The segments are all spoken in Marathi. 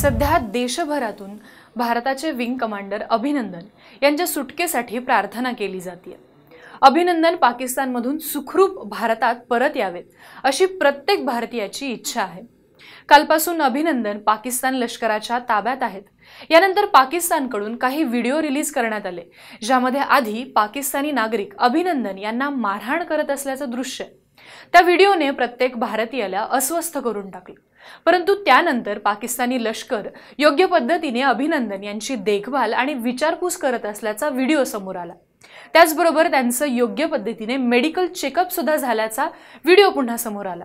सध्या देशभरातून भारताचे विंग कमांडर अभिनंदन यांच्या सुटकेसाठी प्रार्थना केली जाते अभिनंदन पाकिस्तानमधून सुखरूप भारतात परत यावेत अशी प्रत्येक भारतीयाची इच्छा आहे कालपासून अभिनंदन पाकिस्तान लष्कराच्या ताब्यात आहेत यानंतर पाकिस्तानकडून काही व्हिडिओ रिलीज करण्यात आले ज्यामध्ये आधी पाकिस्तानी नागरिक अभिनंदन यांना मारहाण करत असल्याचं दृश्य त्या व्हिडिओने प्रत्येक भारतीयाला अस्वस्थ करून टाकलं परंतु त्यानंतर पाकिस्तानी लष्कर योग्य पद्धतीने अभिनंदन यांची देखभाल आणि विचारपूस करत असल्याचा व्हिडिओ समोर आला त्याचबरोबर त्यांचं योग्य पद्धतीने मेडिकल चेकअप सुद्धा झाल्याचा व्हिडिओ पुन्हा समोर आला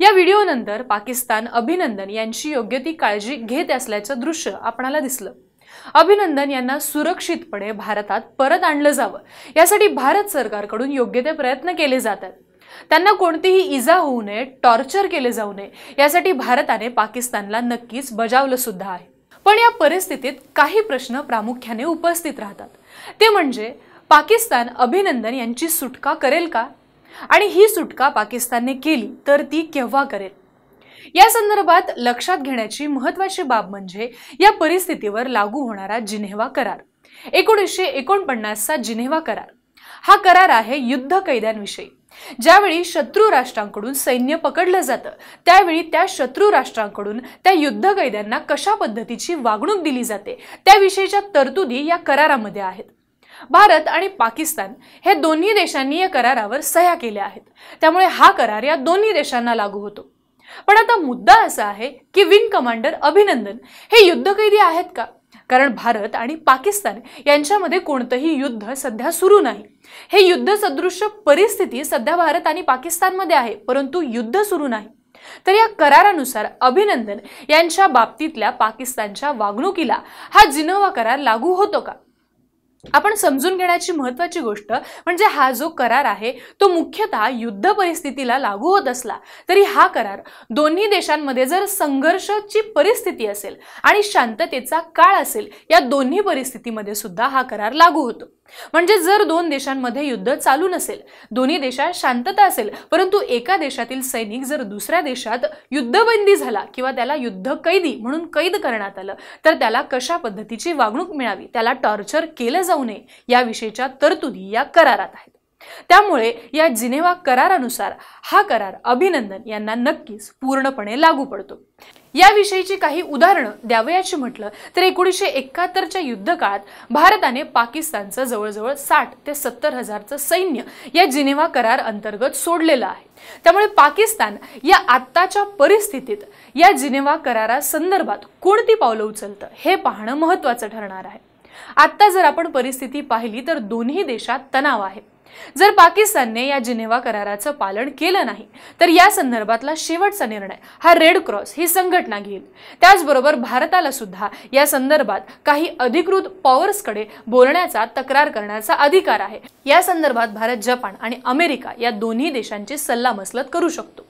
या व्हिडिओनंतर पाकिस्तान अभिनंदन यांची योग्य ती काळजी घेत असल्याचं दृश्य आपणाला दिसलं अभिनंदन यांना सुरक्षितपणे भारतात परत आणलं जावं यासाठी भारत सरकारकडून योग्य ते प्रयत्न केले जातात त्यांना कोणतीही इजा होऊ नये टॉर्चर केले जाऊ नये यासाठी भारताने पाकिस्तानला नक्कीच बजावलं सुद्धा आहे पण या परिस्थितीत काही प्रश्न प्रामुख्याने उपस्थित राहतात ते म्हणजे पाकिस्तान अभिनंदन यांची सुटका करेल का आणि ही सुटका पाकिस्तानने केली तर ती केव्हा करेल या संदर्भात लक्षात घेण्याची महत्वाची बाब म्हणजे या परिस्थितीवर लागू होणारा जिनेव्हा करार एकोणीसशे एकोणपन्नासचा जिनेव्हा करार हा करार आहे युद्ध कैद्यांविषयी ज्यावेळी शत्रू राष्ट्रांकडून सैन्य पकडलं जातं त्यावेळी त्या शत्रू राष्ट्रांकडून त्या युद्ध कैद्यांना कशा पद्धतीची वागणूक दिली जाते त्याविषयीच्या तरतुदी या करारामध्ये आहेत भारत आणि पाकिस्तान हे दोन्ही देशांनी या करारावर सह्या केल्या आहेत त्यामुळे हा करार या दोन्ही देशांना लागू होतो पण आता मुद्दा असा आहे की विंग कमांडर अभिनंदन हे युद्धकैदी आहेत का कारण भारत आणि पाकिस्तान यांच्यामध्ये कोणतंही युद्ध सध्या सुरू नाही हे युद्ध सदृश्य परिस्थिती सध्या भारत आणि पाकिस्तानमध्ये आहे परंतु युद्ध सुरू नाही तर या करारानुसार अभिनंदन यांच्या बाबतीतल्या पाकिस्तानच्या वागणुकीला हा जिनोवा करार लागू होतो का आपण समजून घेण्याची महत्वाची गोष्ट म्हणजे हा जो करार आहे तो मुख्यतः युद्ध परिस्थितीला लागू होत असला तरी हा करार दोन्ही देशांमध्ये जर संघर्षची परिस्थिती असेल आणि शांततेचा काळ असेल या दोन्ही परिस्थितीमध्ये सुद्धा हा करार लागू होतो म्हणजे जर दोन देशांमध्ये युद्ध चालू नसेल दोन्ही देशात शांतता असेल परंतु एका देशातील सैनिक जर दुसऱ्या देशात युद्धबंदी झाला किंवा त्याला युद्ध कैदी म्हणून कैद करण्यात आलं तर त्याला कशा पद्धतीची वागणूक मिळावी त्याला टॉर्चर केलं जाऊ जाऊ नये याविषयीच्या तरतुदी या करारात आहेत त्यामुळे या जिनेवा करारानुसार हा करार अभिनंदन यांना नक्कीच पूर्णपणे लागू पडतो याविषयीची काही उदाहरणं द्यावयाची म्हटलं तर एकोणीसशे एकाहत्तरच्या युद्धकाळात भारताने पाकिस्तानचं जवळजवळ साठ ते सत्तर हजारचं सैन्य या जिनेवा करार अंतर्गत सोडलेलं आहे त्यामुळे पाकिस्तान या आत्ताच्या परिस्थितीत या जिनेवा करारासंदर्भात कोणती पावलं उचलतं हे पाहणं महत्त्वाचं ठरणार आहे आत्ता जर आपण परिस्थिती पाहिली तर दोन्ही देशात तणाव आहे जर पाकिस्तानने या जिनेवा कराराचं पालन केलं नाही तर या संदर्भातला शेवटचा निर्णय हा रेड क्रॉस ही संघटना घेईल त्याचबरोबर भारताला सुद्धा या संदर्भात काही अधिकृत पॉवर्सकडे बोलण्याचा तक्रार करण्याचा अधिकार आहे या संदर्भात भारत जपान आणि अमेरिका या दोन्ही देशांची सल्लामसलत करू शकतो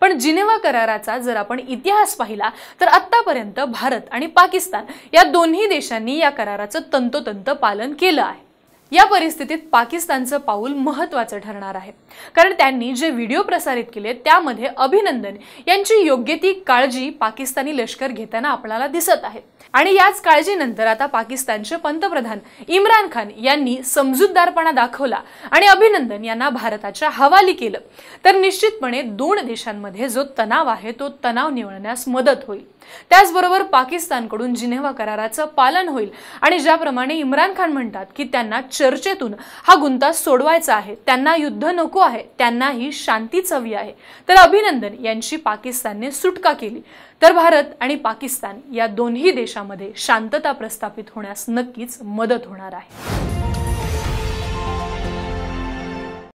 पण जिनेवा कराराचा जर आपण इतिहास पाहिला तर आतापर्यंत भारत आणि पाकिस्तान या दोन्ही देशांनी या कराराचं तंतोतंत पालन केलं आहे या परिस्थितीत पाकिस्तानचं पाऊल महत्त्वाचं ठरणार आहे कारण त्यांनी जे व्हिडिओ प्रसारित केले त्यामध्ये अभिनंदन यांची योग्य ती काळजी पाकिस्तानी लष्कर घेताना आपल्याला दिसत आहे आणि याच काळजीनंतर आता पाकिस्तानचे पंतप्रधान इम्रान खान यांनी समजूतदारपणा दाखवला आणि अभिनंदन यांना भारताच्या हवाली केलं तर निश्चितपणे दोन देशांमध्ये जो तणाव आहे तो तणाव निवळण्यास मदत होईल त्याचबरोबर पाकिस्तानकडून जिनेव्हा कराराचं पालन होईल आणि ज्याप्रमाणे इम्रान खान म्हणतात की त्यांना चर्चेतून हा गुंता सोडवायचा आहे त्यांना युद्ध नको आहे त्यांना ही शांतीच हवी आहे तर अभिनंदन यांची पाकिस्तानने सुटका केली तर भारत आणि पाकिस्तान या दोन्ही देशामध्ये शांतता प्रस्थापित होण्यास नक्कीच मदत होणार आहे